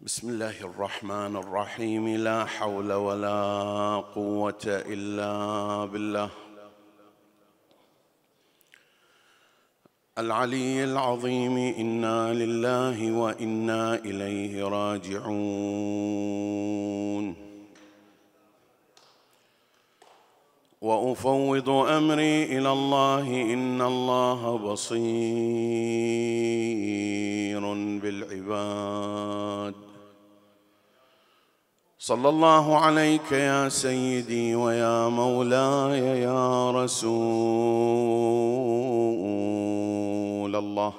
بسم الله الرحمن الرحيم لا حول ولا قوه الا بالله العلي العظيم انا لله وانا اليه راجعون وافوض امري الى الله ان الله بصير بالعباد صلى الله عليك يا سيدي ويا مولاي يا رسول الله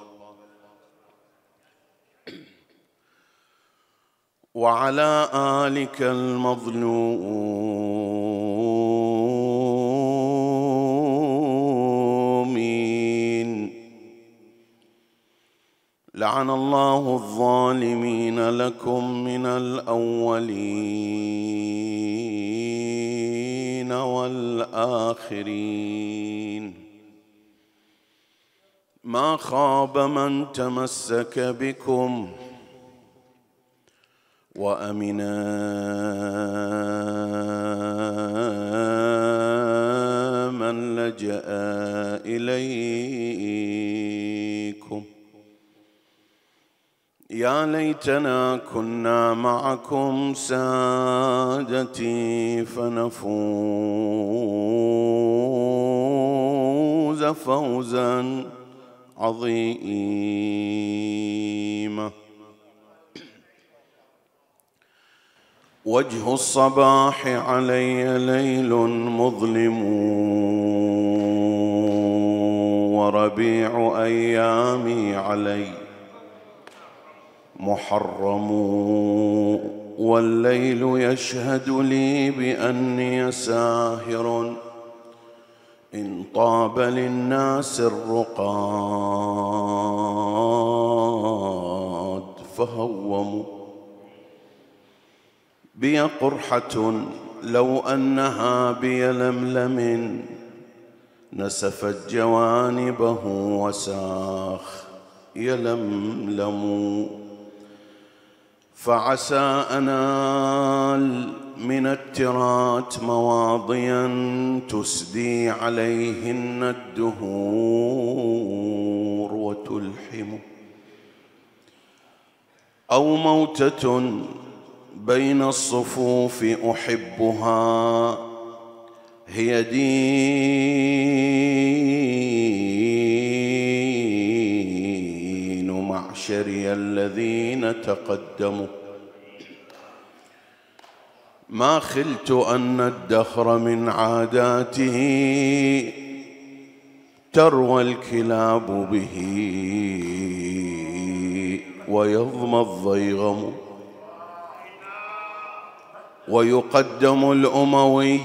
وعلى آلك المظلوم لعن الله الظالمين لكم من الاولين والاخرين ما خاب من تمسك بكم وامنا من لجا اليه يا ليتنا كنا معكم سادتي فنفوز فوزا عظيما وجه الصباح علي ليل مظلم وربيع ايامي عليّ محرم والليل يشهد لي باني ساهر ان طاب للناس الرقاد فهوموا بي قرحه لو انها بيلملم نسفت جوانبه وساخ يلملم فعسى أنال من الترات مواضيا تسدي عليهن الدهور وتلحم أو موتة بين الصفوف أحبها هي دين معشري الذين تقدموا ما خلت أن الدهر من عاداته تروى الكلاب به ويظمى الضيغم ويقدم الأموي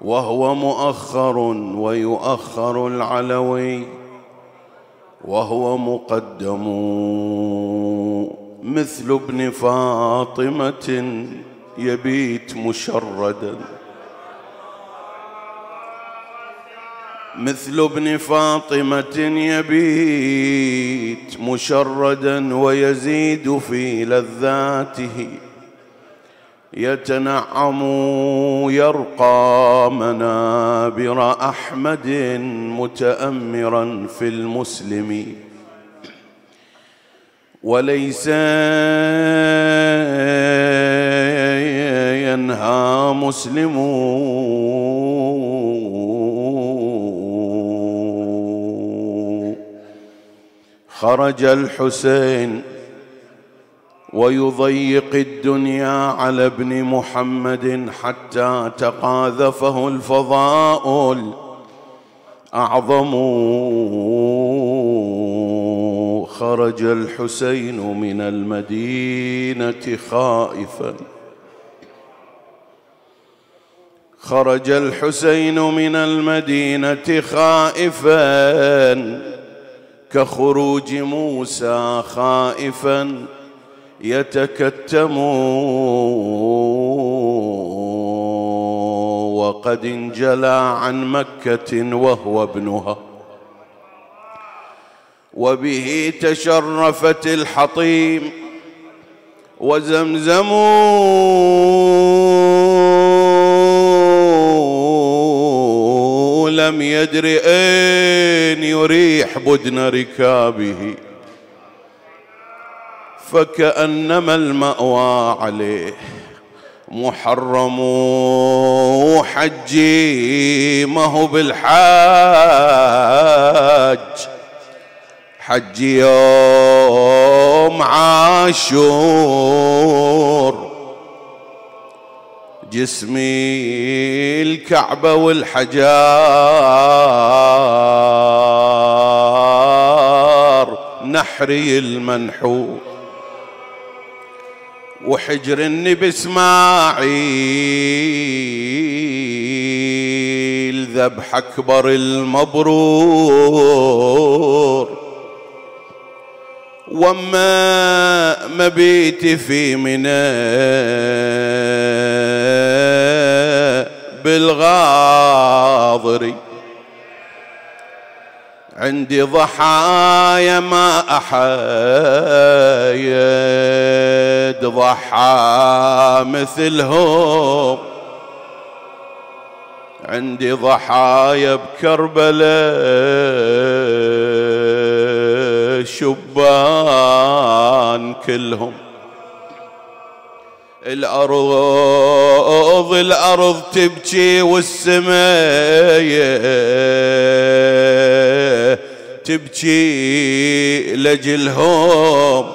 وهو مؤخر ويؤخر العلوي وهو مقدم مثل ابن فاطمة يبيت مشردا مثل ابن فاطمة يبيت مشردا ويزيد في لذاته يتنعم يرقى منابر احمد متامرا في المسلم وليس ينهى مسلم خرج الحسين ويضيق الدنيا على ابن محمد حتى تقاذفه الفضاء اعظم خرج الحسين من المدينه خائفا خرج الحسين من المدينه خائفا كخروج موسى خائفا يتكتمون وقد انجلى عن مكة وهو ابنها وبه تشرفت الحطيم وزمزم لم يدر أين يريح بدن ركابه فكأنما المأوى عليه محرم حجي ما هو بالحاج حج يوم عاشور جسمي الكعبة والحجار نحري المنحور وحجر النبي اسماعيل ذبح اكبر المبرور وما مبيت في منى بالغاضري عندي ضحايا ما أحد ضحى مثلهم عندي ضحايا بكربلاء شبان كلهم الأرض الأرض تبكي والسماء تبكي لجلهم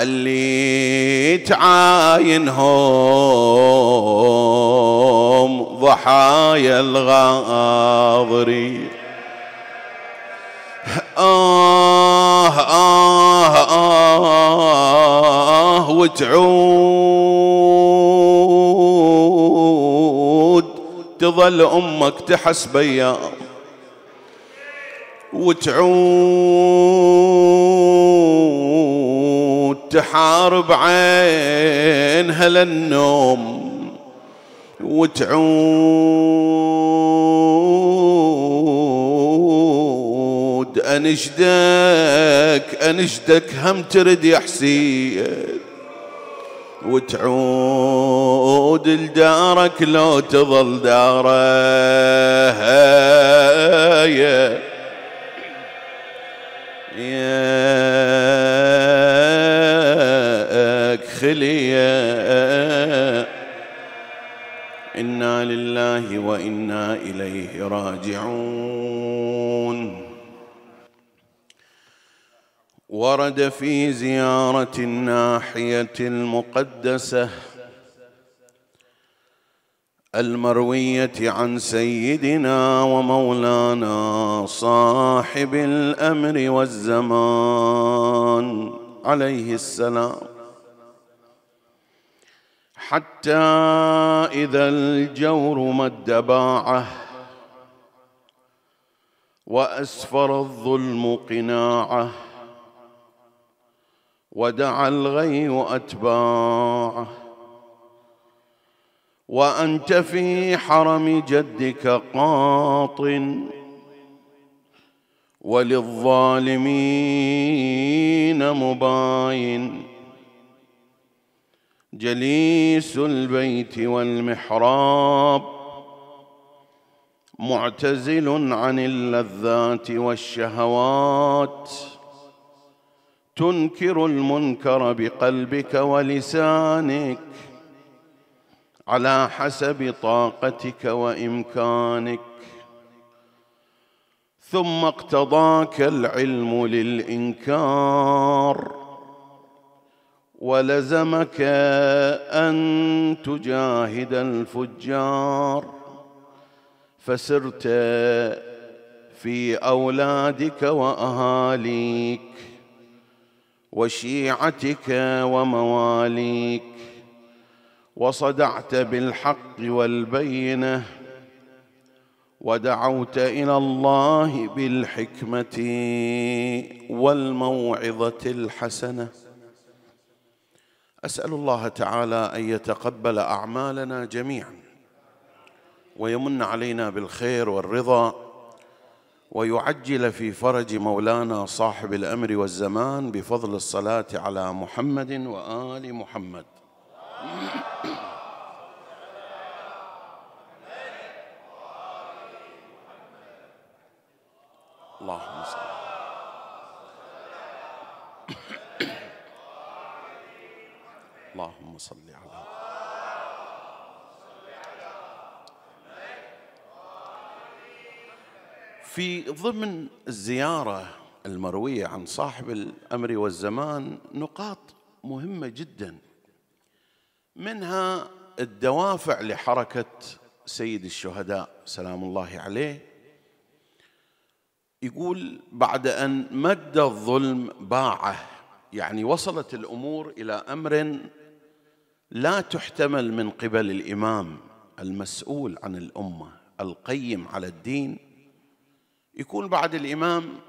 اللي تعاينهم ضحايا الغاضرين آه آه آه, وتعود تظل أمك تحس بيام وتعود تحارب عينها للنوم وتعود ود انشدك انشدك هم ترد يا حسين وتعود لدارك لو تظل داره يا يا انا لله وانا اليه راجعون ورد في زيارة الناحية المقدسة المروية عن سيدنا ومولانا صاحب الأمر والزمان عليه السلام حتى إذا الجور مد باعه وأسفر الظلم قناعه ودعا الغي أتباعه وأنت في حرم جدك قاطن وللظالمين مباين جليس البيت والمحراب معتزل عن اللذات والشهوات تنكر المنكر بقلبك ولسانك على حسب طاقتك وامكانك ثم اقتضاك العلم للانكار ولزمك ان تجاهد الفجار فسرت في اولادك واهاليك وشيعتك ومواليك وصدعت بالحق والبينه ودعوت الى الله بالحكمه والموعظه الحسنه اسال الله تعالى ان يتقبل اعمالنا جميعا ويمن علينا بالخير والرضا ويعجل في فرج مولانا صاحب الامر والزمان بفضل الصلاه على محمد وال محمد اللهم صل اللهم صل في ضمن الزيارة المروية عن صاحب الأمر والزمان نقاط مهمة جدا منها الدوافع لحركة سيد الشهداء سلام الله عليه يقول بعد أن مد الظلم باعه يعني وصلت الأمور إلى أمر لا تحتمل من قبل الإمام المسؤول عن الأمة القيم على الدين يكون بعد الإمام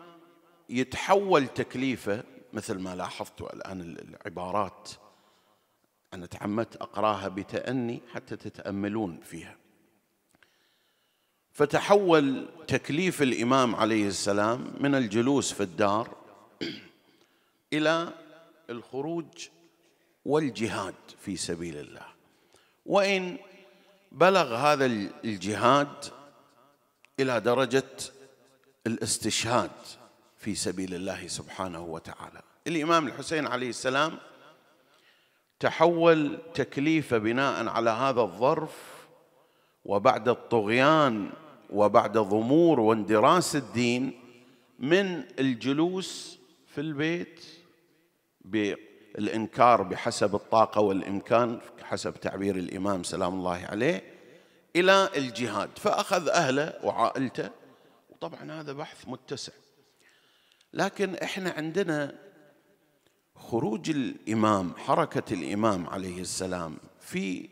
يتحول تكليفه مثل ما لاحظت الآن العبارات أنا تعمدت أقراها بتأني حتى تتأملون فيها فتحول تكليف الإمام عليه السلام من الجلوس في الدار إلى الخروج والجهاد في سبيل الله وإن بلغ هذا الجهاد إلى درجة الاستشهاد في سبيل الله سبحانه وتعالى الإمام الحسين عليه السلام تحول تكليفه بناء على هذا الظرف وبعد الطغيان وبعد ضمور واندراس الدين من الجلوس في البيت بالإنكار بحسب الطاقة والإمكان حسب تعبير الإمام سلام الله عليه إلى الجهاد فأخذ أهله وعائلته طبعا هذا بحث متسع لكن احنا عندنا خروج الامام حركه الامام عليه السلام في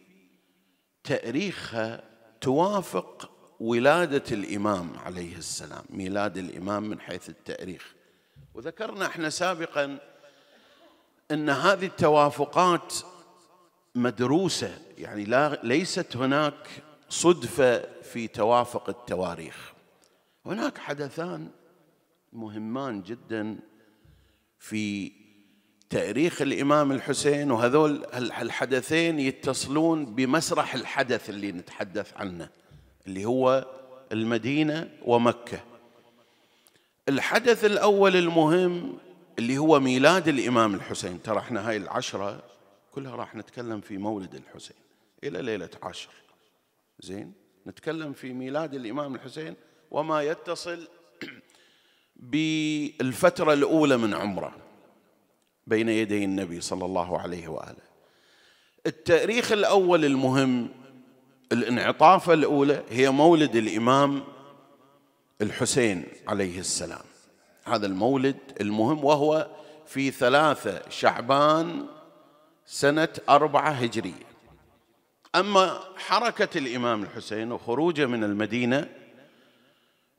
تاريخها توافق ولاده الامام عليه السلام ميلاد الامام من حيث التاريخ وذكرنا احنا سابقا ان هذه التوافقات مدروسه يعني لا ليست هناك صدفه في توافق التواريخ هناك حدثان مهمان جدا في تاريخ الامام الحسين وهذول الحدثين يتصلون بمسرح الحدث اللي نتحدث عنه اللي هو المدينه ومكه الحدث الاول المهم اللي هو ميلاد الامام الحسين ترى احنا هاي العشره كلها راح نتكلم في مولد الحسين الى ليله عشر زين نتكلم في ميلاد الامام الحسين وما يتصل بالفترة الأولى من عمره بين يدي النبي صلى الله عليه وآله التاريخ الأول المهم الانعطافة الأولى هي مولد الإمام الحسين عليه السلام هذا المولد المهم وهو في ثلاثة شعبان سنة أربعة هجرية أما حركة الإمام الحسين وخروجه من المدينة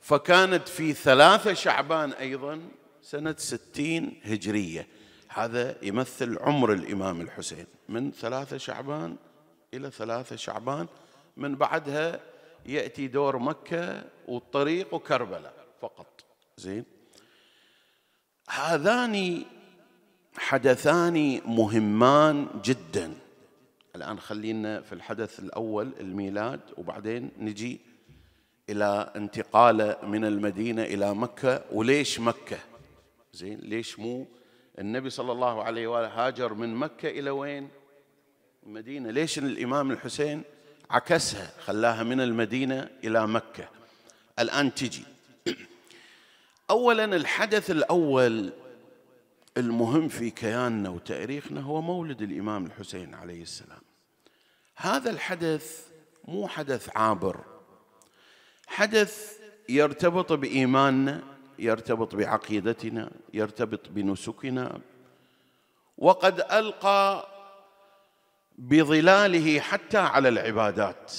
فكانت في ثلاثة شعبان أيضا سنة ستين هجرية هذا يمثل عمر الإمام الحسين من ثلاثة شعبان إلى ثلاثة شعبان من بعدها يأتي دور مكة والطريق وكربلاء فقط زين هذان حدثان مهمان جدا الآن خلينا في الحدث الأول الميلاد وبعدين نجي إلى انتقاله من المدينة إلى مكة وليش مكة زين ليش مو النبي صلى الله عليه وآله هاجر من مكة إلى وين المدينة ليش الإمام الحسين عكسها خلاها من المدينة إلى مكة الآن تجي أولا الحدث الأول المهم في كياننا وتاريخنا هو مولد الإمام الحسين عليه السلام هذا الحدث مو حدث عابر حدث يرتبط بايماننا يرتبط بعقيدتنا يرتبط بنسكنا وقد القى بظلاله حتى على العبادات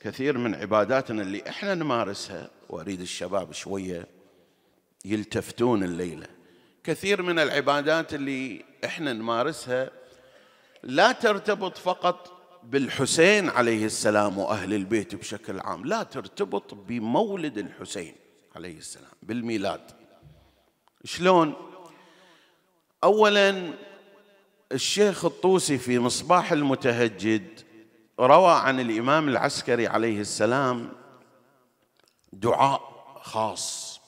كثير من عباداتنا اللي احنا نمارسها واريد الشباب شويه يلتفتون الليله كثير من العبادات اللي احنا نمارسها لا ترتبط فقط بالحسين عليه السلام واهل البيت بشكل عام لا ترتبط بمولد الحسين عليه السلام بالميلاد شلون اولا الشيخ الطوسي في مصباح المتهجد روى عن الامام العسكري عليه السلام دعاء خاص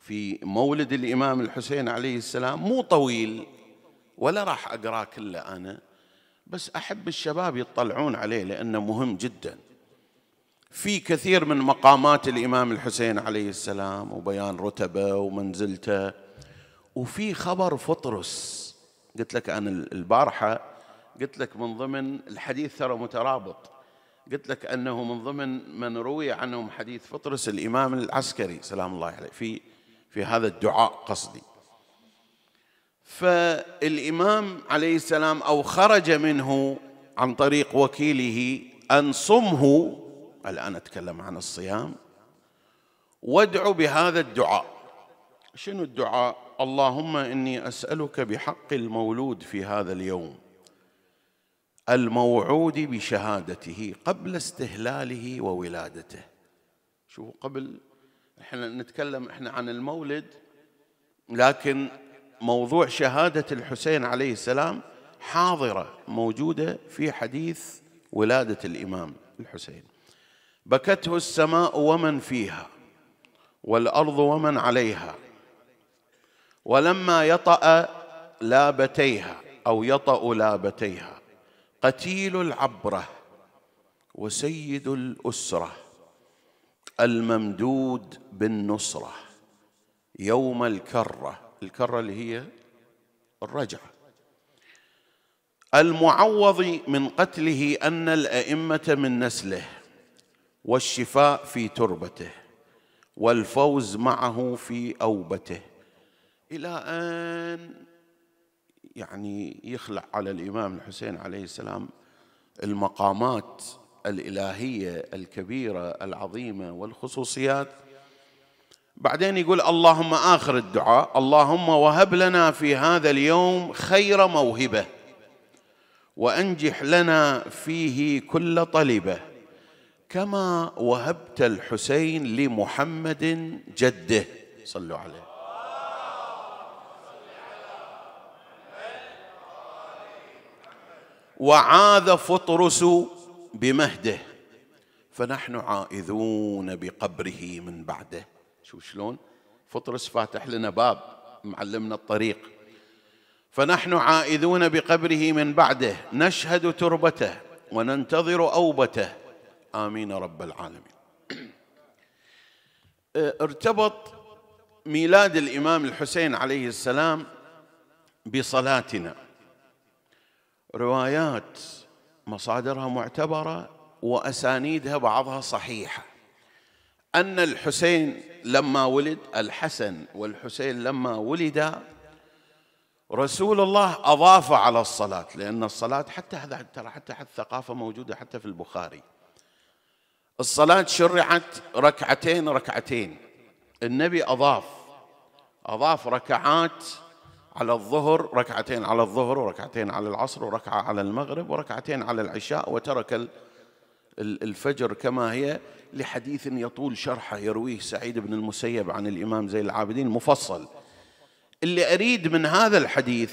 في مولد الامام الحسين عليه السلام مو طويل ولا راح اقراه كله انا بس احب الشباب يطلعون عليه لانه مهم جدا في كثير من مقامات الامام الحسين عليه السلام وبيان رتبه ومنزلته وفي خبر فطرس قلت لك انا البارحه قلت لك من ضمن الحديث ترى مترابط قلت لك انه من ضمن من روي عنهم حديث فطرس الامام العسكري سلام الله عليه في في هذا الدعاء قصدي فالإمام عليه السلام أو خرج منه عن طريق وكيله أن صمه الآن أتكلم عن الصيام وادعو بهذا الدعاء شنو الدعاء اللهم إني أسألك بحق المولود في هذا اليوم الموعود بشهادته قبل استهلاله وولادته شوفوا قبل احنا نتكلم احنا عن المولد لكن موضوع شهادة الحسين عليه السلام حاضرة موجودة في حديث ولادة الإمام الحسين بكته السماء ومن فيها والأرض ومن عليها ولما يطأ لابتيها أو يطأ لابتيها قتيل العبرة وسيد الأسرة الممدود بالنصرة يوم الكره الكرة اللي هي الرجعة المعوض من قتله أن الأئمة من نسله والشفاء في تربته والفوز معه في أوبته إلى أن يعني يخلع على الإمام الحسين عليه السلام المقامات الإلهية الكبيرة العظيمة والخصوصيات بعدين يقول اللهم آخر الدعاء اللهم وهب لنا في هذا اليوم خير موهبة وأنجح لنا فيه كل طلبة كما وهبت الحسين لمحمد جده صلوا عليه وعاذ فطرس بمهده فنحن عائذون بقبره من بعده شوف شلون فطرس فاتح لنا باب معلمنا الطريق فنحن عائذون بقبره من بعده نشهد تربته وننتظر أوبته آمين رب العالمين آه، ارتبط ميلاد الإمام الحسين عليه السلام بصلاتنا روايات مصادرها معتبرة وأسانيدها بعضها صحيحة أن الحسين لما ولد الحسن والحسين لما ولدا رسول الله أضاف على الصلاة لأن الصلاة حتى هذا ترى حتى الثقافة موجودة حتى في البخاري الصلاة شرعت ركعتين ركعتين النبي أضاف أضاف ركعات على الظهر ركعتين على الظهر وركعتين على العصر وركعة على المغرب وركعتين على العشاء وترك الفجر كما هي لحديث يطول شرحه يرويه سعيد بن المسيب عن الإمام زي العابدين مفصل اللي أريد من هذا الحديث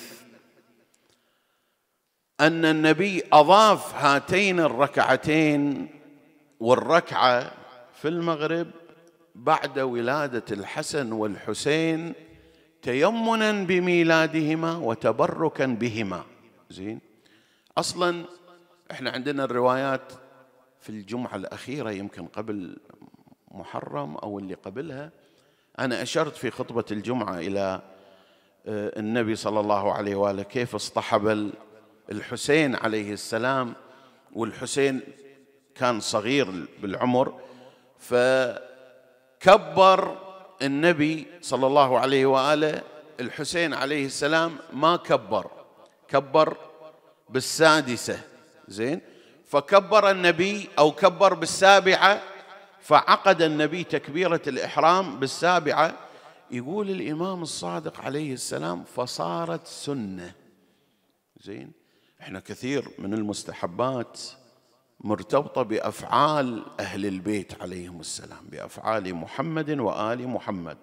أن النبي أضاف هاتين الركعتين والركعة في المغرب بعد ولادة الحسن والحسين تيمنا بميلادهما وتبركا بهما زين أصلا احنا عندنا الروايات في الجمعة الأخيرة يمكن قبل محرم أو اللي قبلها أنا أشرت في خطبة الجمعة إلى آه، النبي صلى الله عليه وآله كيف اصطحب الحسين عليه السلام والحسين كان صغير بالعمر فكبر النبي صلى الله عليه وآله الحسين عليه السلام ما كبر كبر بالسادسة زين فكبر النبي او كبر بالسابعه فعقد النبي تكبيره الاحرام بالسابعه يقول الامام الصادق عليه السلام فصارت سنه زين احنا كثير من المستحبات مرتبطه بافعال اهل البيت عليهم السلام بافعال محمد وال محمد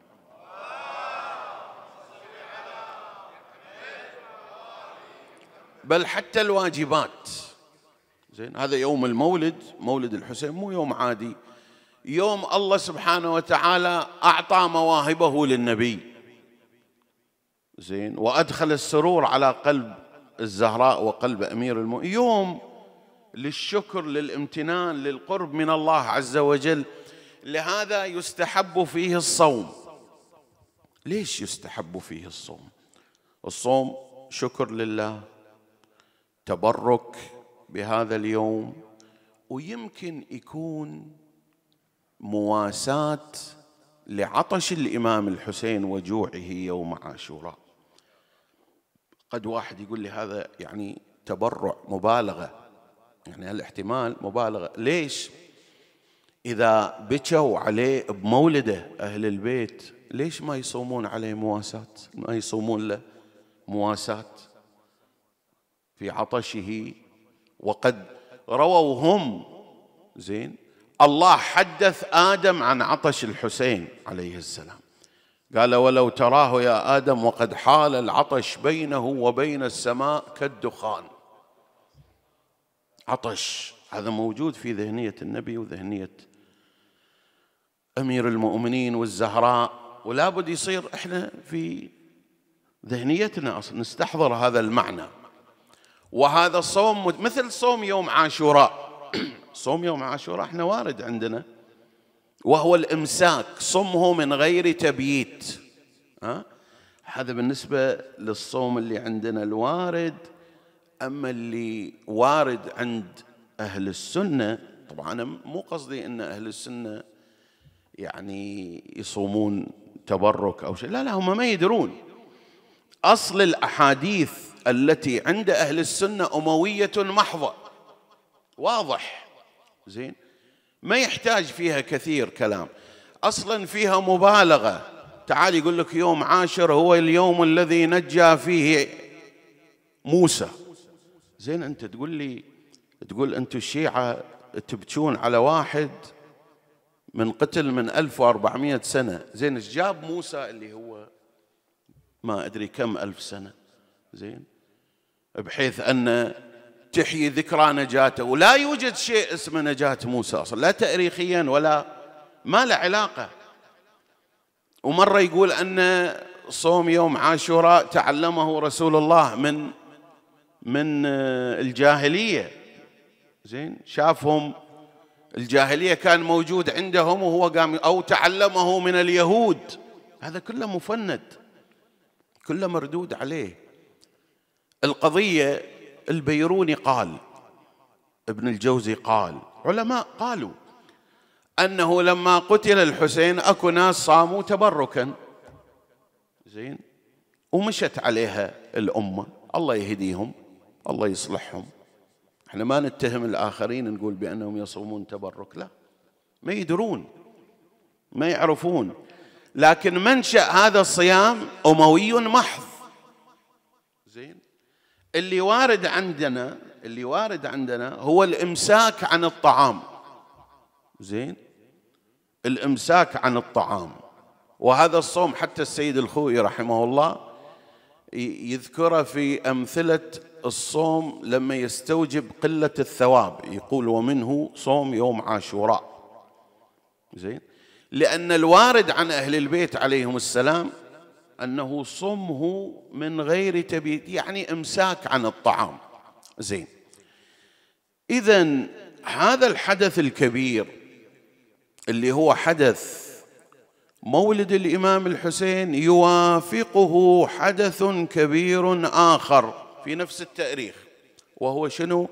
بل حتى الواجبات زين هذا يوم المولد مولد الحسين مو يوم عادي يوم الله سبحانه وتعالى أعطى مواهبه للنبي زين وأدخل السرور على قلب الزهراء وقلب أمير المؤمنين يوم للشكر للامتنان للقرب من الله عز وجل لهذا يستحب فيه الصوم ليش يستحب فيه الصوم الصوم شكر لله تبرك بهذا اليوم ويمكن يكون مواساة لعطش الإمام الحسين وجوعه يوم عاشوراء قد واحد يقول لي هذا يعني تبرع مبالغة يعني الاحتمال مبالغة ليش إذا بكوا عليه بمولده أهل البيت ليش ما يصومون عليه مواساة ما يصومون له مواساة في عطشه وقد رووا هم زين الله حدث آدم عن عطش الحسين عليه السلام قال ولو تراه يا آدم وقد حال العطش بينه وبين السماء كالدخان عطش هذا موجود في ذهنية النبي وذهنية أمير المؤمنين والزهراء ولا بد يصير إحنا في ذهنيتنا نستحضر هذا المعنى وهذا الصوم مثل صوم يوم عاشوراء صوم يوم عاشوراء احنا وارد عندنا وهو الامساك صمه من غير تبييت ها هذا بالنسبه للصوم اللي عندنا الوارد اما اللي وارد عند اهل السنه طبعا انا مو قصدي ان اهل السنه يعني يصومون تبرك او شيء لا لا هم ما يدرون اصل الاحاديث التي عند أهل السنة أموية محضة واضح زين ما يحتاج فيها كثير كلام أصلا فيها مبالغة تعال يقول لك يوم عاشر هو اليوم الذي نجى فيه موسى زين أنت تقول لي تقول أنتم الشيعة تبكون على واحد من قتل من 1400 سنة زين ايش جاب موسى اللي هو ما أدري كم ألف سنة زين بحيث أن تحيي ذكرى نجاته ولا يوجد شيء اسمه نجاة موسى أصلا لا تاريخيا ولا ما له علاقة ومرة يقول أن صوم يوم عاشوراء تعلمه رسول الله من من الجاهلية زين شافهم الجاهلية كان موجود عندهم وهو قام أو تعلمه من اليهود هذا كله مفند كله مردود عليه القضية البيروني قال ابن الجوزي قال علماء قالوا أنه لما قتل الحسين أكو ناس صاموا تبركا زين ومشت عليها الأمة الله يهديهم الله يصلحهم احنا ما نتهم الآخرين نقول بأنهم يصومون تبرك لا ما يدرون ما يعرفون لكن منشأ هذا الصيام أموي محض اللي وارد عندنا اللي وارد عندنا هو الامساك عن الطعام زين الامساك عن الطعام وهذا الصوم حتى السيد الخوي رحمه الله يذكره في امثله الصوم لما يستوجب قله الثواب يقول ومنه صوم يوم عاشوراء زين لان الوارد عن اهل البيت عليهم السلام أنه صمه من غير تبيت يعني إمساك عن الطعام زين إذا هذا الحدث الكبير اللي هو حدث مولد الإمام الحسين يوافقه حدث كبير آخر في نفس التاريخ وهو شنو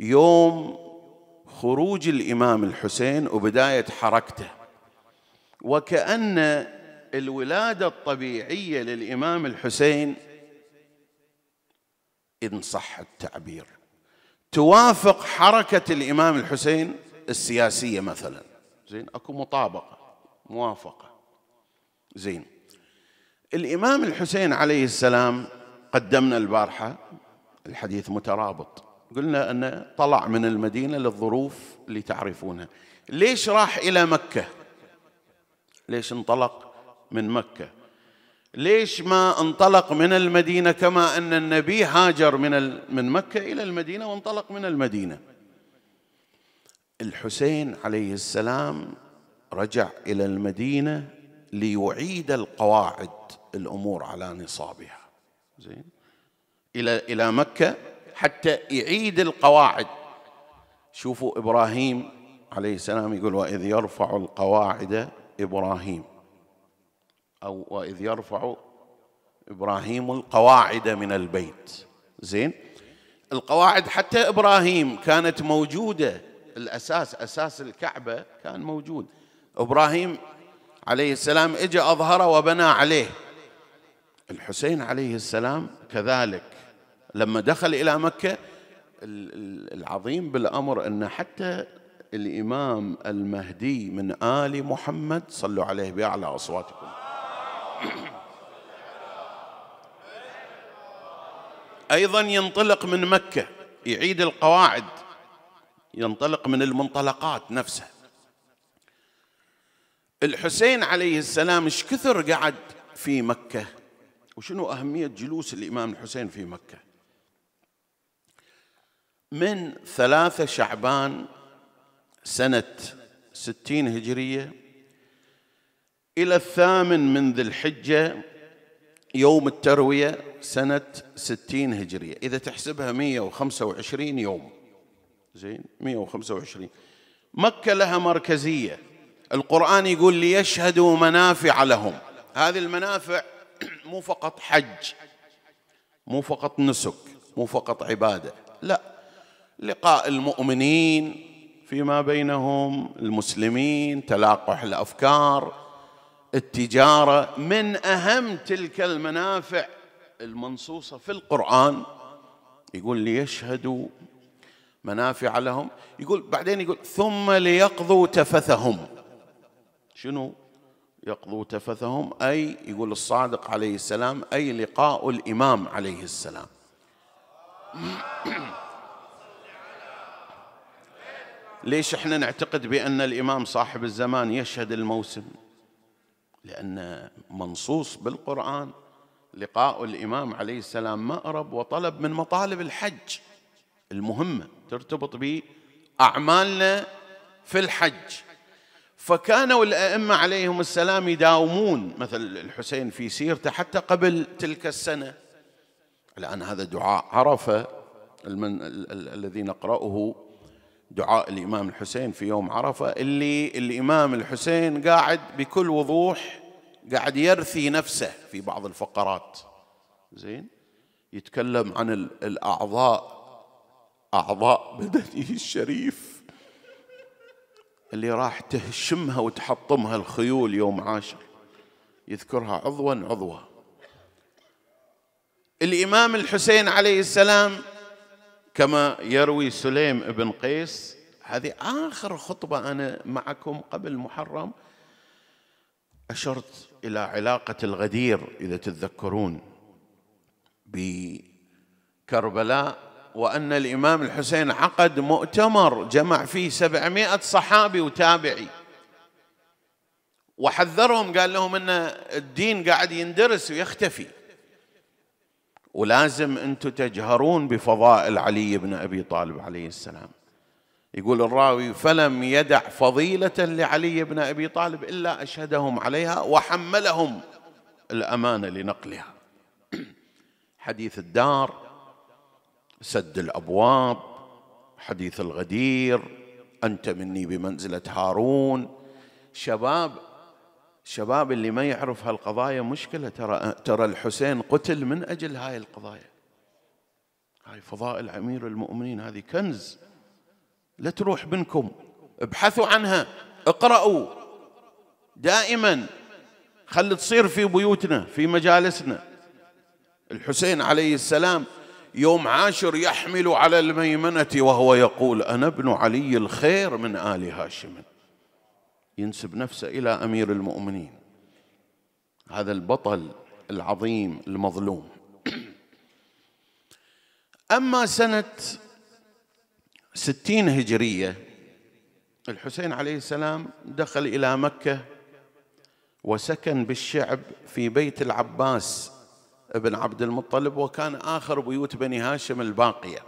يوم خروج الإمام الحسين وبداية حركته وكأن الولادة الطبيعية للإمام الحسين إن صح التعبير توافق حركة الإمام الحسين السياسية مثلا زين أكو مطابقة موافقة زين الإمام الحسين عليه السلام قدمنا البارحة الحديث مترابط قلنا أنه طلع من المدينة للظروف اللي تعرفونها ليش راح إلى مكة ليش انطلق من مكة ليش ما انطلق من المدينة كما أن النبي هاجر من, من مكة إلى المدينة وانطلق من المدينة الحسين عليه السلام رجع إلى المدينة ليعيد القواعد الأمور على نصابها زين إلى إلى مكة حتى يعيد القواعد شوفوا إبراهيم عليه السلام يقول وإذ يرفع القواعد إبراهيم أو وإذ يرفع إبراهيم القواعد من البيت زين القواعد حتى إبراهيم كانت موجودة الأساس أساس الكعبة كان موجود إبراهيم عليه السلام إجا أظهره وبنى عليه الحسين عليه السلام كذلك لما دخل إلى مكة العظيم بالأمر أن حتى الإمام المهدي من آل محمد صلوا عليه بأعلى أصواتكم أيضا ينطلق من مكة يعيد القواعد ينطلق من المنطلقات نفسها الحسين عليه السلام ايش كثر قعد في مكة وشنو أهمية جلوس الإمام الحسين في مكة من ثلاثة شعبان سنة ستين هجرية إلى الثامن من ذي الحجة يوم التروية سنة ستين هجرية إذا تحسبها مية وخمسة وعشرين يوم زين مية وخمسة وعشرين مكة لها مركزية القرآن يقول ليشهدوا منافع لهم هذه المنافع مو فقط حج مو فقط نسك مو فقط عبادة لا لقاء المؤمنين فيما بينهم المسلمين تلاقح الأفكار التجاره من اهم تلك المنافع المنصوصه في القران يقول ليشهدوا منافع لهم يقول بعدين يقول ثم ليقضوا تفثهم شنو يقضوا تفثهم اي يقول الصادق عليه السلام اي لقاء الامام عليه السلام ليش احنا نعتقد بان الامام صاحب الزمان يشهد الموسم لأن منصوص بالقرآن لقاء الإمام عليه السلام مأرب وطلب من مطالب الحج المهمة ترتبط بأعمالنا في الحج فكانوا الأئمة عليهم السلام يداومون مثل الحسين في سيرته حتى قبل تلك السنة الآن هذا دعاء عرفة الذي نقرأه دعاء الإمام الحسين في يوم عرفة اللي الإمام الحسين قاعد بكل وضوح قاعد يرثي نفسه في بعض الفقرات زين يتكلم عن الأعضاء أعضاء بدنه الشريف اللي راح تهشمها وتحطمها الخيول يوم عاشر يذكرها عضوا عضوا الإمام الحسين عليه السلام كما يروي سليم بن قيس هذه آخر خطبة أنا معكم قبل محرم أشرت إلى علاقة الغدير إذا تتذكرون بكربلاء وأن الإمام الحسين عقد مؤتمر جمع فيه سبعمائة صحابي وتابعي وحذرهم قال لهم أن الدين قاعد يندرس ويختفي ولازم انتم تجهرون بفضائل علي بن ابي طالب عليه السلام يقول الراوي فلم يدع فضيله لعلي بن ابي طالب الا اشهدهم عليها وحملهم الامانه لنقلها حديث الدار سد الابواب حديث الغدير انت مني بمنزله هارون شباب الشباب اللي ما يعرف هالقضايا مشكله ترى ترى الحسين قتل من اجل هاي القضايا هاي فضائل امير المؤمنين هذه كنز لا تروح منكم ابحثوا عنها اقرأوا دائما خل تصير في بيوتنا في مجالسنا الحسين عليه السلام يوم عاشر يحمل على الميمنة وهو يقول أنا ابن علي الخير من آل هاشم ينسب نفسه إلى أمير المؤمنين هذا البطل العظيم المظلوم أما سنة ستين هجرية الحسين عليه السلام دخل إلى مكة وسكن بالشعب في بيت العباس بن عبد المطلب وكان آخر بيوت بني هاشم الباقية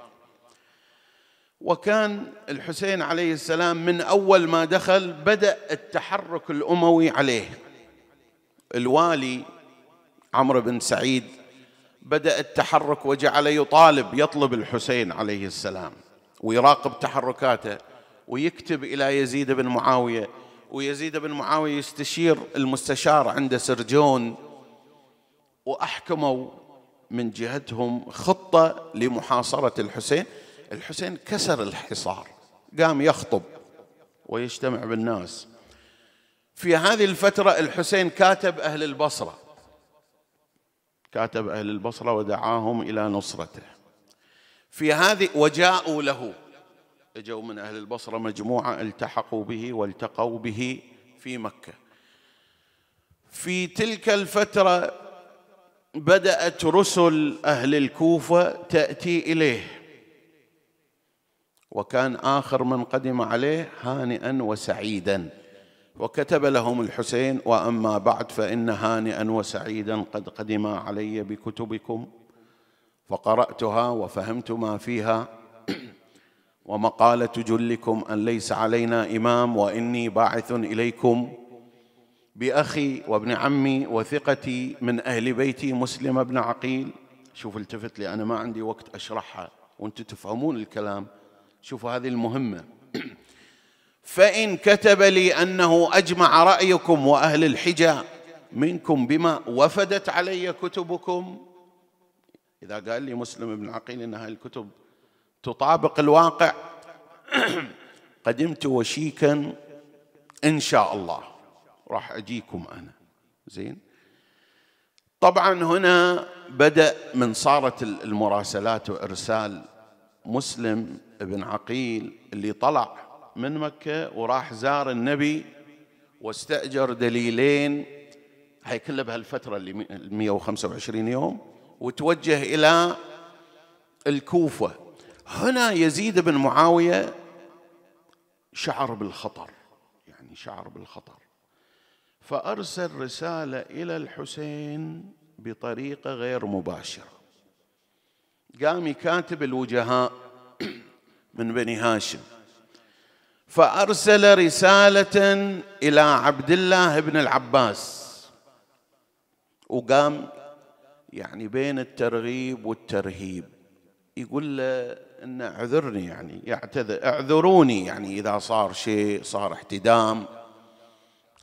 وكان الحسين عليه السلام من أول ما دخل بدأ التحرك الأموي عليه الوالي عمرو بن سعيد بدأ التحرك وجعل يطالب يطلب الحسين عليه السلام ويراقب تحركاته ويكتب إلى يزيد بن معاوية ويزيد بن معاوية يستشير المستشار عند سرجون وأحكموا من جهتهم خطة لمحاصرة الحسين الحسين كسر الحصار قام يخطب ويجتمع بالناس في هذه الفترة الحسين كاتب أهل البصرة كاتب أهل البصرة ودعاهم إلى نصرته في هذه وجاءوا له اجوا من أهل البصرة مجموعة التحقوا به والتقوا به في مكة في تلك الفترة بدأت رسل أهل الكوفة تأتي إليه وكان آخر من قدم عليه هانئا وسعيدا وكتب لهم الحسين وأما بعد فإن هانئا وسعيدا قد قدم علي بكتبكم فقرأتها وفهمت ما فيها ومقالة جلكم أن ليس علينا إمام وإني باعث إليكم بأخي وابن عمي وثقتي من أهل بيتي مسلم بن عقيل شوف التفت لي أنا ما عندي وقت أشرحها وأنتم تفهمون الكلام شوفوا هذه المهمة فإن كتب لي أنه أجمع رأيكم وأهل الحجة منكم بما وفدت علي كتبكم إذا قال لي مسلم بن عقيل أن هذه الكتب تطابق الواقع قدمت وشيكا إن شاء الله راح أجيكم أنا زين طبعا هنا بدأ من صارت المراسلات وإرسال مسلم بن عقيل اللي طلع من مكة وراح زار النبي واستأجر دليلين هاي كلها بهالفترة اللي 125 يوم وتوجه إلى الكوفة هنا يزيد بن معاوية شعر بالخطر يعني شعر بالخطر فأرسل رسالة إلى الحسين بطريقة غير مباشرة قام يكاتب الوجهاء من بني هاشم فارسل رساله الى عبد الله بن العباس وقام يعني بين الترغيب والترهيب يقول له ان اعذرني يعني يعتذر اعذروني يعني اذا صار شيء صار احتدام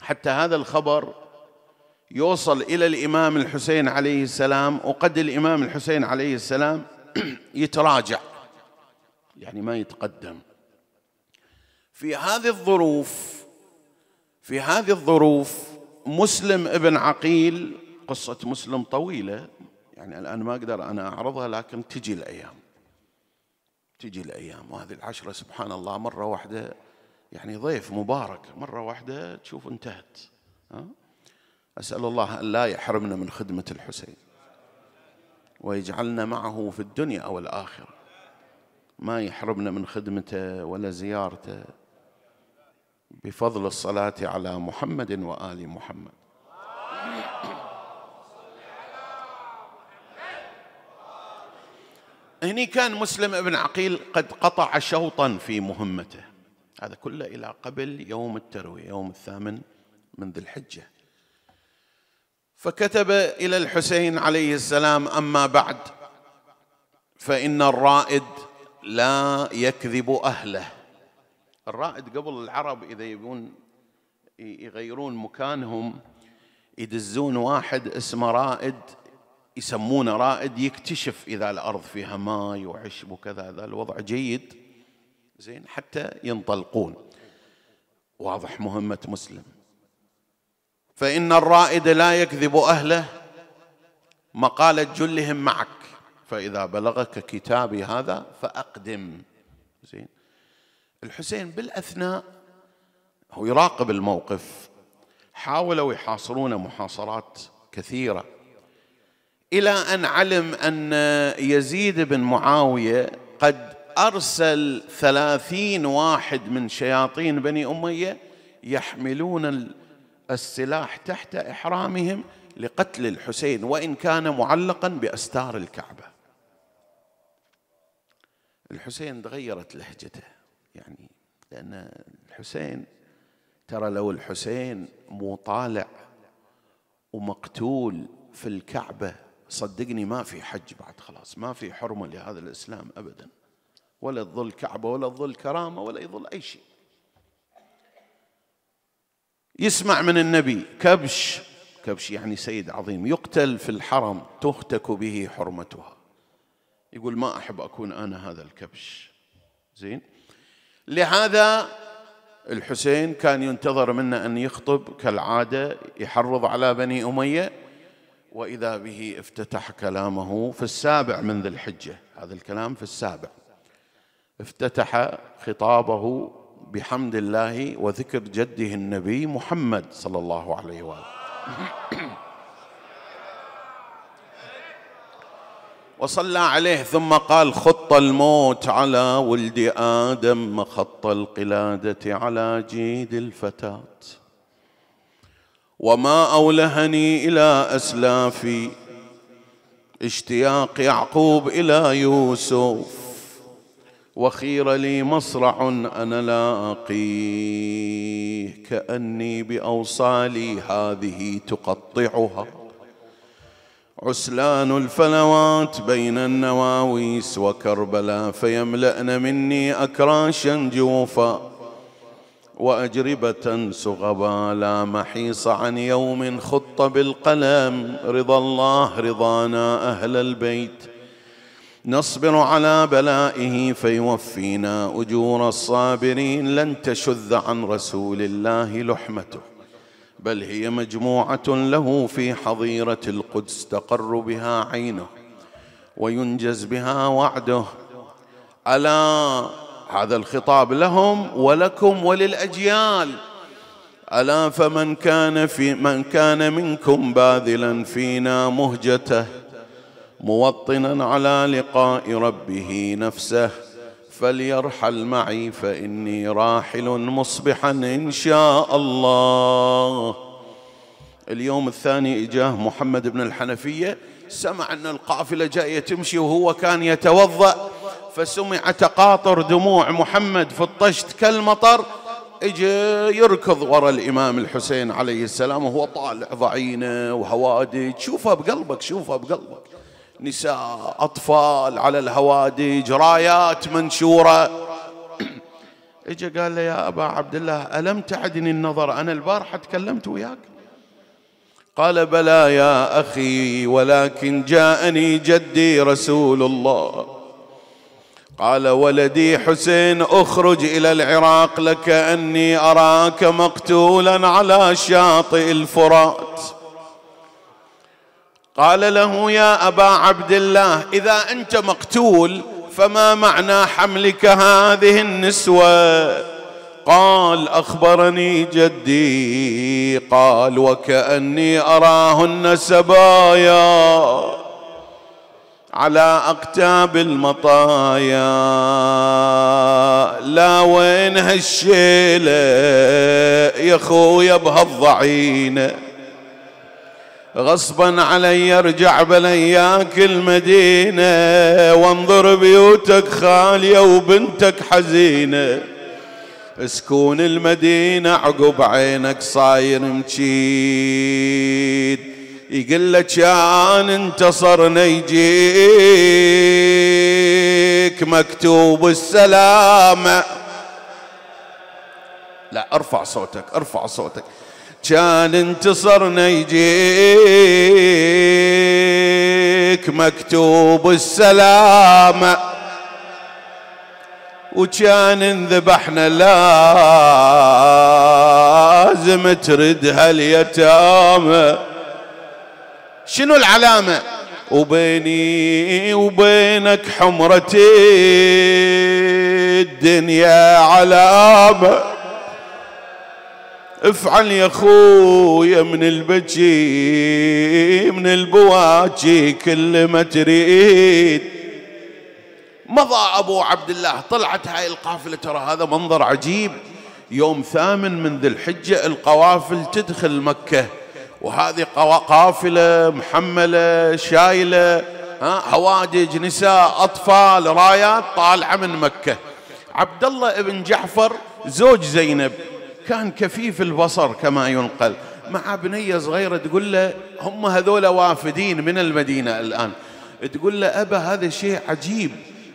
حتى هذا الخبر يوصل الى الامام الحسين عليه السلام وقد الامام الحسين عليه السلام يتراجع يعني ما يتقدم في هذه الظروف في هذه الظروف مسلم ابن عقيل قصة مسلم طويلة يعني الآن ما أقدر أنا أعرضها لكن تجي الأيام تجي الأيام وهذه العشرة سبحان الله مرة واحدة يعني ضيف مبارك مرة واحدة تشوف انتهت ها؟ أسأل الله أن لا يحرمنا من خدمة الحسين ويجعلنا معه في الدنيا والآخرة ما يحرمنا من خدمته ولا زيارته بفضل الصلاة على محمد وآل محمد هني كان مسلم ابن عقيل قد قطع شوطا في مهمته هذا كله إلى قبل يوم التروية يوم الثامن من ذي الحجة فكتب إلى الحسين عليه السلام أما بعد فإن الرائد لا يكذب أهله الرائد قبل العرب إذا يبون يغيرون مكانهم يدزون واحد اسمه رائد يسمونه رائد يكتشف إذا الأرض فيها ماء وعشب وكذا هذا الوضع جيد زين حتى ينطلقون واضح مهمة مسلم فإن الرائد لا يكذب أهله مقالة جلهم معك فإذا بلغك كتابي هذا فأقدم زين الحسين بالأثناء هو يراقب الموقف حاولوا يحاصرون محاصرات كثيرة إلى أن علم أن يزيد بن معاوية قد أرسل ثلاثين واحد من شياطين بني أمية يحملون السلاح تحت إحرامهم لقتل الحسين وإن كان معلقا بأستار الكعبة الحسين تغيرت لهجته يعني لأن الحسين ترى لو الحسين مو طالع ومقتول في الكعبة صدقني ما في حج بعد خلاص ما في حرمة لهذا الإسلام أبدا ولا تظل كعبة ولا تظل كرامة ولا يظل أي شيء يسمع من النبي كبش كبش يعني سيد عظيم يقتل في الحرم تهتك به حرمتها يقول ما أحب أكون أنا هذا الكبش زين لهذا الحسين كان ينتظر منه أن يخطب كالعادة يحرض على بني أمية وإذا به افتتح كلامه في السابع من ذي الحجة هذا الكلام في السابع افتتح خطابه بحمد الله وذكر جده النبي محمد صلى الله عليه وآله وصلى عليه ثم قال خط الموت على ولد آدم خط القلادة على جيد الفتاة وما أولهني إلى أسلافي اشتياق يعقوب إلى يوسف وخير لي مصرع أنا لاقيه كأني بأوصالي هذه تقطعها عسلان الفلوات بين النواويس وكربلا فيملأن مني أكراشا جوفا وأجربة سغبا لا محيص عن يوم خط بالقلم رضا الله رضانا أهل البيت نصبر على بلائه فيوفينا أجور الصابرين لن تشذ عن رسول الله لحمته بل هي مجموعه له في حظيره القدس تقر بها عينه وينجز بها وعده الا هذا الخطاب لهم ولكم وللاجيال الا فمن كان في من كان منكم باذلا فينا مهجته موطنا على لقاء ربه نفسه فليرحل معي فاني راحل مصبحا ان شاء الله اليوم الثاني اجاه محمد بن الحنفيه سمع ان القافله جايه تمشي وهو كان يتوضا فسمع تقاطر دموع محمد في الطشت كالمطر اجى يركض ورا الامام الحسين عليه السلام وهو طالع ضعينه وهوادج شوفها بقلبك شوفها بقلبك نساء أطفال على الهوادج رايات منشورة إجا قال له يا أبا عبد الله ألم تعدني النظر أنا البارحة تكلمت وياك قال بلى يا أخي ولكن جاءني جدي رسول الله قال ولدي حسين اخرج إلى العراق لكأني أراك مقتولا على شاطئ الفرات قال له يا ابا عبد الله اذا انت مقتول فما معنى حملك هذه النسوه قال اخبرني جدي قال وكاني اراهن سبايا على اقتاب المطايا لا وين هالشيله يا خويا بهالضعينه غصبا علي ارجع بلياك المدينة وانظر بيوتك خالية وبنتك حزينة سكون المدينة عقب عينك صاير مجيد يقول لك يا أن انتصرنا يجيك مكتوب السلامة لا ارفع صوتك ارفع صوتك كان انتصرنا يجيك مكتوب السلامة وكان انذبحنا لازم تردها اليتامى شنو العلامة وبيني وبينك حمرتي الدنيا علامه افعل يا خويا من البجي من البواكي كل ما تريد مضى ابو عبد الله طلعت هاي القافله ترى هذا منظر عجيب يوم ثامن من ذي الحجه القوافل تدخل مكه وهذه قافله محمله شايله ها هواجج نساء اطفال رايات طالعه من مكه عبد الله بن جعفر زوج زينب كان كفيف البصر كما ينقل مع بنية صغيرة تقول له هم هذول وافدين من المدينة الآن تقول له أبا هذا شيء عجيب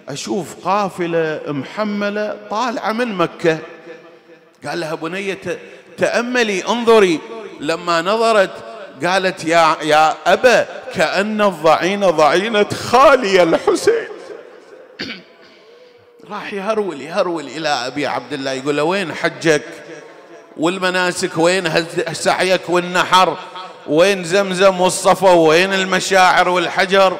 أشوف قافلة محملة طالعة من مكة قال لها بنية تأملي انظري لما نظرت قالت يا يا أبا كأن الضعينة ضعينة خالي الحسين راح يهرول يهرول إلى أبي عبد الله يقول له وين حجك والمناسك وين سعيك والنحر وين زمزم والصفا وين المشاعر والحجر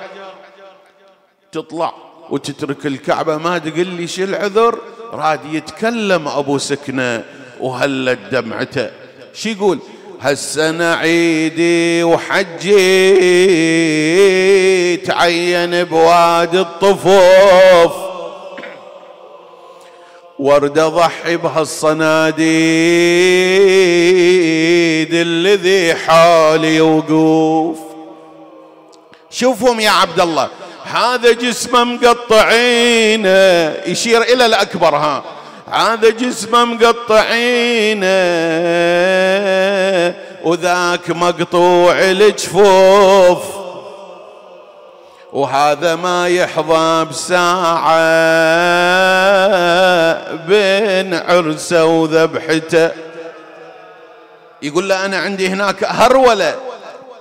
تطلع وتترك الكعبة ما تقول لي شو العذر راد يتكلم أبو سكنة وهلت دمعته شو يقول هالسنة عيدي وحجي تعين بوادي الطفوف ورد اضحي بهالصناديد الذي حالي وقوف شوفهم يا عبد الله هذا جسمه مقطعينه يشير الى الاكبر ها هذا جسمه مقطعينه وذاك مقطوع الجفوف وهذا ما يحظى بساعة بين عرسه وذبحته يقول له أنا عندي هناك هرولة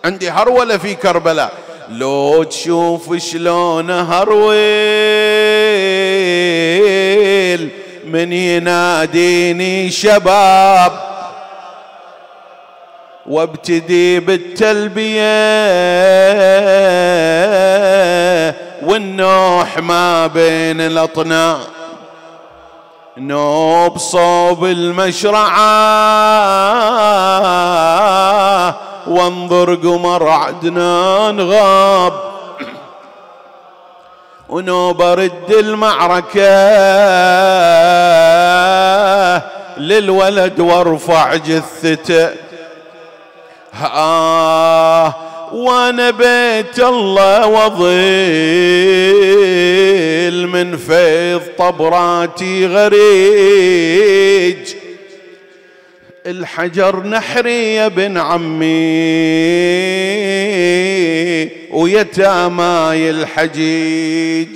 عندي هرولة في كربلاء لو تشوف شلون هرويل من يناديني شباب وابتدي بالتلبية والنوح ما بين الأطناء نوب صوب المشرعة وانظر قمر عدنان غاب ونوب رد المعركة للولد وارفع جثته آه وانا بيت الله وظيل من فيض طبراتي غريج الحجر نحري يا ابن عمي ويتاماي الحجيج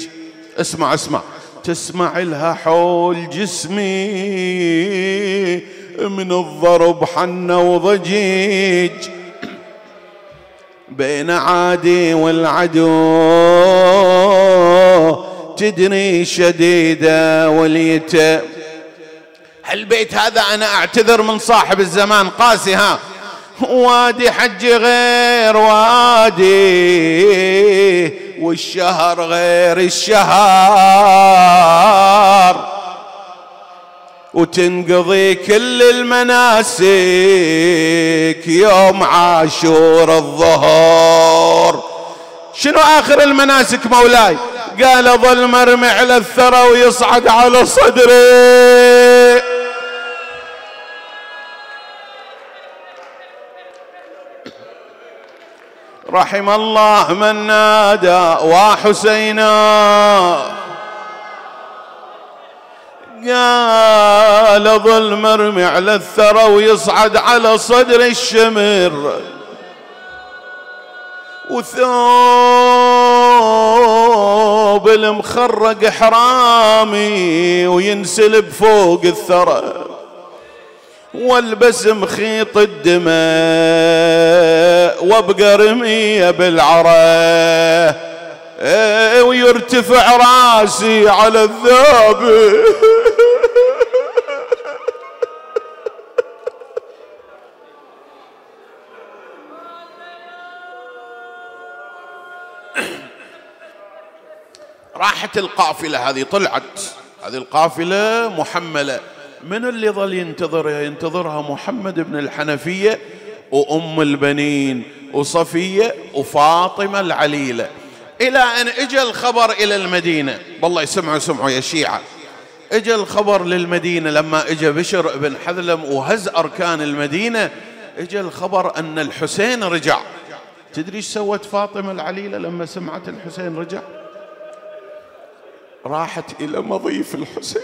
اسمع اسمع تسمع لها حول جسمي من الضرب حنا وضجيج بين عادي والعدو تدري شديدة وليته هالبيت هذا أنا أعتذر من صاحب الزمان قاسي ها وادي حجي غير وادي والشهر غير الشهر وتنقضي كل المناسك يوم عاشور الظهر شنو آخر المناسك مولاي قال ظل مرمي على الثرى ويصعد على صدري رحم الله من نادى وحسينا قال ظل مرمي على الثرى ويصعد على صدر الشمر وثوب المخرق حرامي وينسلب فوق الثرى والبس مخيط الدماء وابقى رميه بالعرى إيه، ويرتفع راسي على الذاب راحت القافلة هذه طلعت هذه القافلة محملة من اللي ظل ينتظرها ينتظرها محمد بن الحنفية وأم البنين وصفية وفاطمة العليلة إلى أن إجا الخبر إلى المدينة والله سمعوا سمعوا يا شيعة إجا الخبر للمدينة لما إجا بشر بن حذلم وهز أركان المدينة إجا الخبر أن الحسين رجع تدري ايش سوت فاطمة العليلة لما سمعت الحسين رجع راحت إلى مضيف الحسين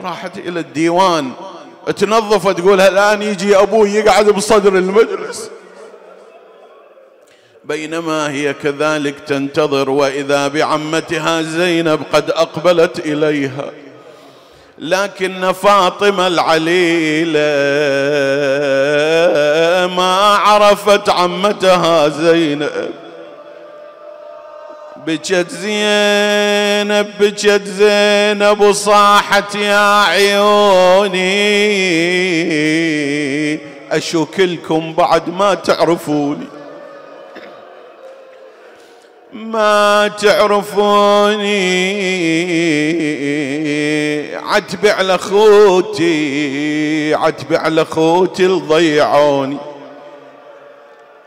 راحت إلى الديوان تنظف تقول الآن يجي أبوي يقعد بصدر المجلس بينما هي كذلك تنتظر واذا بعمتها زينب قد اقبلت اليها لكن فاطمه العليله ما عرفت عمتها زينب بجد زينب بجد زينب وصاحت يا عيوني اشوكلكم بعد ما تعرفوني ما تعرفوني عتب على خوتي عتب على خوتي الضيعوني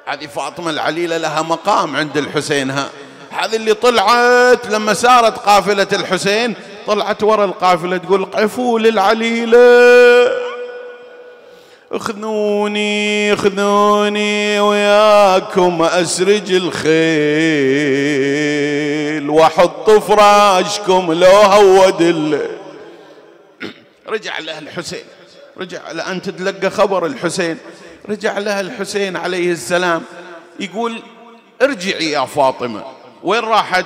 هذه فاطمة العليلة لها مقام عند الحسين ها هذه اللي طلعت لما سارت قافلة الحسين طلعت ورا القافلة تقول قفوا للعليلة خذوني خذوني وياكم أسرج الخيل وحط فراشكم لو هود الليل رجع له الحسين رجع لأن تتلقى خبر الحسين رجع لها الحسين عليه السلام يقول ارجعي يا فاطمة وين راحت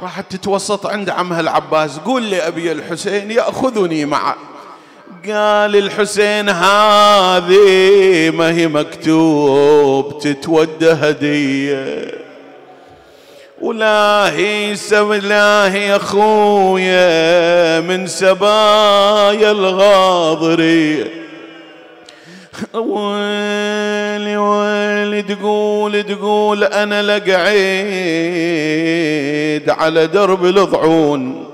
راحت تتوسط عند عمها العباس قول لأبي الحسين يأخذني معه قال الحسين هذه ما هي مكتوب تتود هدية ولا هي سب لا هي أخويا من سبايا الغاضرية ويلي ويلي تقول تقول أنا لقعيد على درب الضعون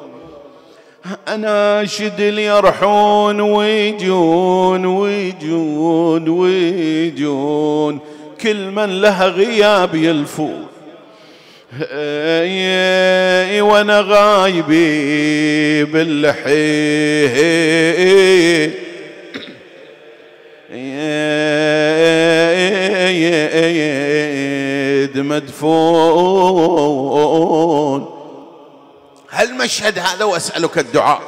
أناشد اليرحون ويجون ويجون ويجون كل من لها غياب يلفون وانا غايبي باللحيه مدفون المشهد هذا واسالك الدعاء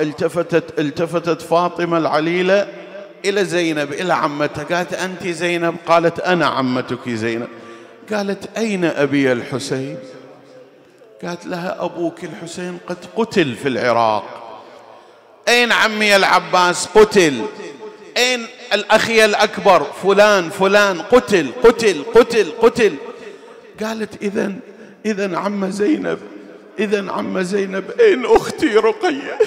التفتت التفتت فاطمه العليله الى زينب الى عمتها قالت انت زينب قالت انا عمتك زينب قالت اين ابي الحسين قالت لها ابوك الحسين قد قتل في العراق اين عمي العباس قتل اين الاخي الاكبر فلان فلان قتل قتل قتل قتل, قتل. قالت اذا اذا عم زينب إذا عم زينب أين أختي رقية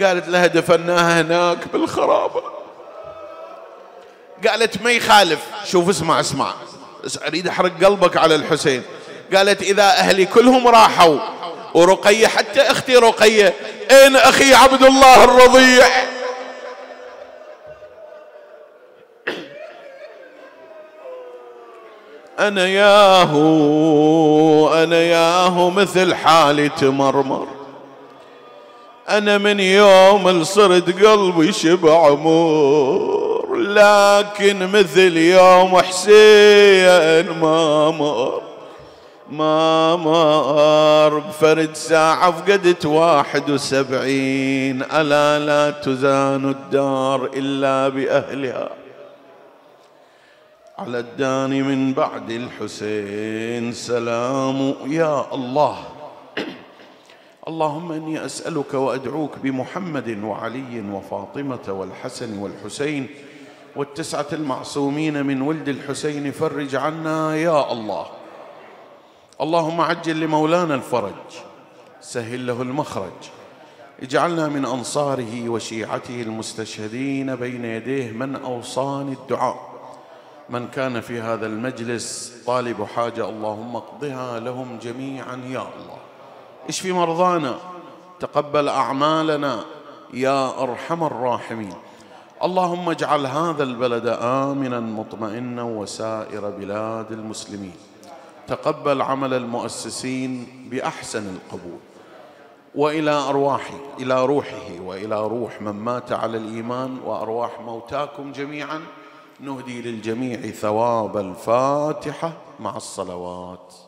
قالت لها دفناها هناك بالخرابة قالت ما يخالف شوف اسمع اسمع اريد احرق قلبك على الحسين قالت اذا اهلي كلهم راحوا ورقية حتى أختي رقية أين أخي عبد الله الرضيع أنا ياهو أنا ياهو مثل حالي تمرمر أنا من يوم صرت قلبي شبع مور لكن مثل يوم حسين ما مر ما مار فرد ساعة فقدت واحد وسبعين ألا لا تزان الدار إلا بأهلها على الداني من بعد الحسين سلام يا الله اللهم اني اسالك وادعوك بمحمد وعلي وفاطمه والحسن والحسين والتسعه المعصومين من ولد الحسين فرج عنا يا الله اللهم عجل لمولانا الفرج سهل له المخرج اجعلنا من انصاره وشيعته المستشهدين بين يديه من اوصاني الدعاء من كان في هذا المجلس طالب حاجه اللهم اقضها لهم جميعا يا الله اشفي مرضانا تقبل اعمالنا يا ارحم الراحمين اللهم اجعل هذا البلد امنا مطمئنا وسائر بلاد المسلمين تقبل عمل المؤسسين باحسن القبول والى ارواح الى روحه والى روح من مات على الايمان وارواح موتاكم جميعا نهدي للجميع ثواب الفاتحه مع الصلوات